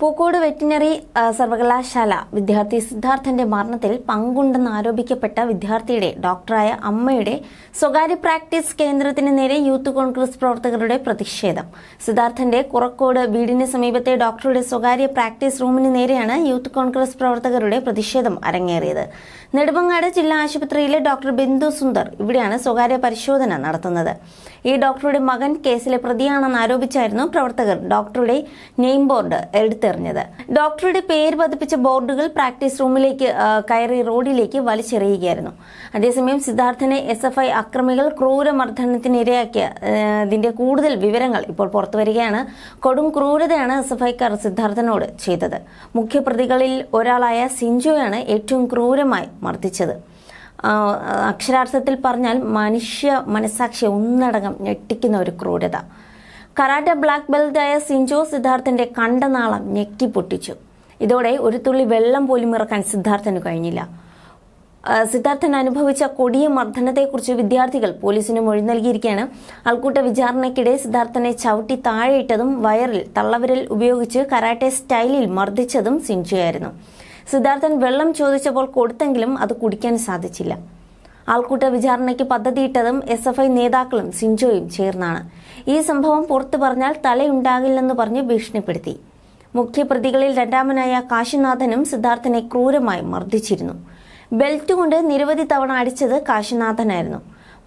Pookode veterinary സർവകലാശാല വിദ്യാർത്ഥി സിദ്ധാർത്ഥന്റെ മരണത്തിൽ പങ്കുണ്ടെന്ന് ആരോപിക്കപ്പെട്ട വിദ്യാർത്ഥിയുടെ ഡോക്ടറായ അമ്മയുടെ സ്വകാര്യ പ്രാക്ടീസ് കേന്ദ്രത്തിന് നേരെ യൂത്ത് കോൺഗ്രസ് പ്രവർത്തകരുടെ പ്രതിഷേധം സിദ്ധാർത്ഥന്റെ കുറക്കോട് വീടിന് സമീപത്തെ ഡോക്ടറുടെ സ്വകാര്യ പ്രാക്ടീസ് റൂമിന് നേരെയാണ് യൂത്ത് കോൺഗ്രസ് പ്രവർത്തകരുടെ പ്രതിഷേധം അരങ്ങേറിയത് നെടുമങ്ങാട് ജില്ലാ ആശുപത്രിയിലെ ഡോക്ടർ ബിന്ദു സുന്ദർ ഇവിടെയാണ് സ്വകാര്യ പരിശോധന നടത്തുന്നത് ഈ ഡോക്ടറുടെ മകൻ കേസിലെ പ്രതിയാണെന്ന് ആരോപിച്ചായിരുന്നു പ്രവർത്തകർ ഡോക്ടറുടെ നെയിം ബോർഡ് എടുത്ത് വലിച്ചെറിഞ്ഞത് ഡോക്ടറുടെ പേര് പതിപ്പിച്ച ബോർഡുകൾ പ്രാക്ടീസ് റൂമിലേക്ക് കയറി റോഡിലേക്ക് വലിച്ചെറിയുകയായിരുന്നു അതേസമയം സിദ്ധാർത്ഥനെ എസ് എഫ് ഐ അക്രമികൾ ഇതിന്റെ കൂടുതൽ വിവരങ്ങൾ ഇപ്പോൾ പുറത്തു വരികയാണ് കൊടും ക്രൂരതയാണ് എസ് എഫ് ഐക്കാർ സിദ്ധാർത്ഥനോട് ചെയ്തത് മുഖ്യപ്രതികളിൽ ഒരാളായ സിഞ്ചുവാണ് ഏറ്റവും ക്രൂരമായി മർദ്ദിച്ചത് അക്ഷരാർത്ഥത്തിൽ പറഞ്ഞാൽ മനുഷ്യ മനസാക്ഷി ഒന്നടങ്കം ഞെട്ടിക്കുന്ന ഒരു ക്രൂരത കരാട്ടെ ബ്ലാക്ക് ബെൽറ്റായ സിഞ്ചോ സിദ്ധാർത്ഥന്റെ കണ്ടനാളം ഞെക്കി പൊട്ടിച്ചു ഇതോടെ ഒരു തുള്ളി വെള്ളം പോലും ഇറക്കാൻ സിദ്ധാർത്ഥന് കഴിഞ്ഞില്ല സിദ്ധാർത്ഥൻ അനുഭവിച്ച കൊടിയ മർദ്ദനത്തെക്കുറിച്ച് വിദ്യാർത്ഥികൾ പോലീസിന് മൊഴി നൽകിയിരിക്കുകയാണ് ആൾക്കൂട്ട വിചാരണയ്ക്കിടെ സിദ്ധാർത്ഥനെ ചവിട്ടി താഴെയിട്ടതും വയറിൽ തള്ളവിരൽ ഉപയോഗിച്ച് കരാട്ടെ സ്റ്റൈലിൽ മർദ്ദിച്ചതും സിഞ്ചുയായിരുന്നു സിദ്ധാർത്ഥൻ വെള്ളം ചോദിച്ചപ്പോൾ കൊടുത്തെങ്കിലും അത് കുടിക്കാൻ സാധിച്ചില്ല ആൾക്കൂട്ട വിചാരണയ്ക്ക് പദ്ധതിയിട്ടതും എസ് എഫ് ഐ നേതാക്കളും സിൻജോയും ചേർന്നാണ് ഈ സംഭവം പുറത്തു പറഞ്ഞാൽ തലയുണ്ടാകില്ലെന്ന് പറഞ്ഞ് ഭീഷണിപ്പെടുത്തി മുഖ്യപ്രതികളിൽ രണ്ടാമനായ കാശിനാഥനും സിദ്ധാർത്ഥനെ ക്രൂരമായി മർദ്ദിച്ചിരുന്നു ബെൽറ്റ് കൊണ്ട് നിരവധി തവണ അടിച്ചത് കാശിനാഥനായിരുന്നു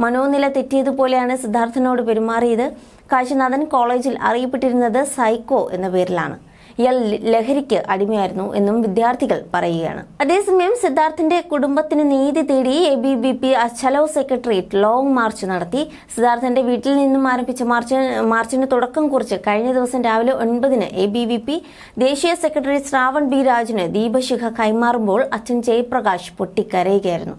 മനോനില തെറ്റിയതുപോലെയാണ് സിദ്ധാർത്ഥനോട് പെരുമാറിയത് കാശിനാഥൻ കോളേജിൽ അറിയപ്പെട്ടിരുന്നത് സൈക്കോ എന്ന പേരിലാണ് ഇയാൾ ലഹരിക്ക് അടിമയായിരുന്നു എന്നും വിദ്യാർത്ഥികൾ പറയുകയാണ് അതേസമയം സിദ്ധാർത്ഥിന്റെ കുടുംബത്തിന് നീതി തേടി എ ബി ബി പി അച്ചലോ സെക്രട്ടേറിയറ്റ് ലോങ് മാർച്ച് നടത്തി സിദ്ധാർത്ഥന്റെ വീട്ടിൽ നിന്നും ആരംഭിച്ച മാർച്ച് മാർച്ചിന് തുടക്കം കുറിച്ച് കഴിഞ്ഞ ദിവസം രാവിലെ ഒൻപതിന് എ ബി വി പി ദേശീയ സെക്രട്ടറി ശ്രാവൺ ബി രാജിന് ദീപശിഖ കൈമാറുമ്പോൾ അച്ഛൻ ജയപ്രകാശ് പൊട്ടിക്കരയുകയായിരുന്നു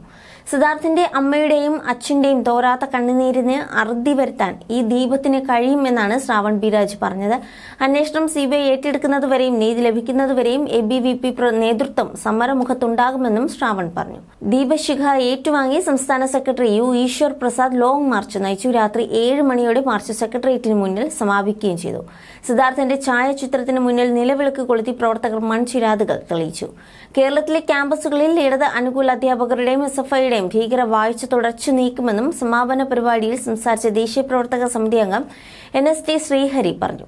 സിദ്ധാർത്ഥിന്റെ അമ്മയുടെയും അച്ഛന്റെയും തോരാത്ത കണ്ണുനീരിന് അറുതി വരുത്താൻ ഈ ദീപത്തിന് കഴിയുമെന്നാണ് ശ്രാവൺ ബിരാജ് പറഞ്ഞത് അന്വേഷണം സി ബി ഐ ഏറ്റെടുക്കുന്നതുവരെയും നീതി ലഭിക്കുന്നതുവരെയും എ ബി വി പി നേതൃത്വം സമരമുഖത്തുണ്ടാകുമെന്നും ശ്രാവൺ പറഞ്ഞു ദീപശിഖ ഏറ്റുവാങ്ങി സംസ്ഥാന secretary U Eshwar Prasad long march നയിച്ചു രാത്രി ഏഴ് മണിയോടെ മാർച്ച് സെക്രട്ടേറിയറ്റിന് മുന്നിൽ സമാപിക്കുകയും ചെയ്തു സിദ്ധാർത്ഥന്റെ ഛായാചിത്രത്തിന് മുന്നിൽ നിലവിളക്ക് കൊളുത്തി പ്രവർത്തകർ മൺചിരാതുകൾ തെളിയിച്ചു കേരളത്തിലെ ക്യാമ്പസുകളിൽ ഇടത് അനുകൂല അധ്യാപകരുടെയും എസ് എഫ് ഐയുടെ ഭീകര വായിച്ച് തുടച്ചു നീക്കുമെന്നും സമാപന പരിപാടിയിൽ സംസാരിച്ച ദേശീയ പ്രവർത്തക സമിതി അംഗം എൻ എസ് ടി ശ്രീഹരി പറഞ്ഞു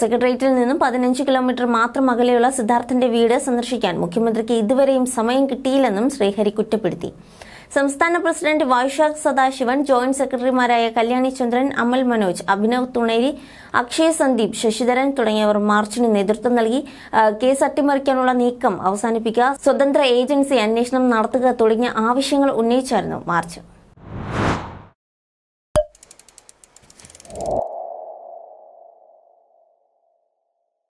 സെക്രട്ടേറിയറ്റിൽ നിന്നും പതിനഞ്ച് കിലോമീറ്റർ മാത്രം അകലെയുള്ള സിദ്ധാർത്ഥന്റെ വീട് സന്ദർശിക്കാൻ മുഖ്യമന്ത്രിക്ക് ഇതുവരെയും സമയം കിട്ടിയില്ലെന്നും ശ്രീഹരി കുറ്റപ്പെടുത്തി സംസ്ഥാന പ്രസിഡന്റ് വൈശാഖ് സദാശിവൻ ജോയിന്റ് സെക്രട്ടറിമാരായ കല്യാണി ചന്ദ്രൻ അമൽ മനോജ് അഭിനവ് തുണേരി അക്ഷയ് സന്ദീപ് ശശിധരൻ തുടങ്ങിയവർ മാർച്ചിന് നേതൃത്വം നൽകി കേസ് അട്ടിമറിക്കാനുള്ള നീക്കം അവസാനിപ്പിക്കുക സ്വതന്ത്ര ഏജൻസി അന്വേഷണം നടത്തുക തുടങ്ങിയ ആവശ്യങ്ങൾ ഉന്നയിച്ചായിരുന്നു മാർച്ച്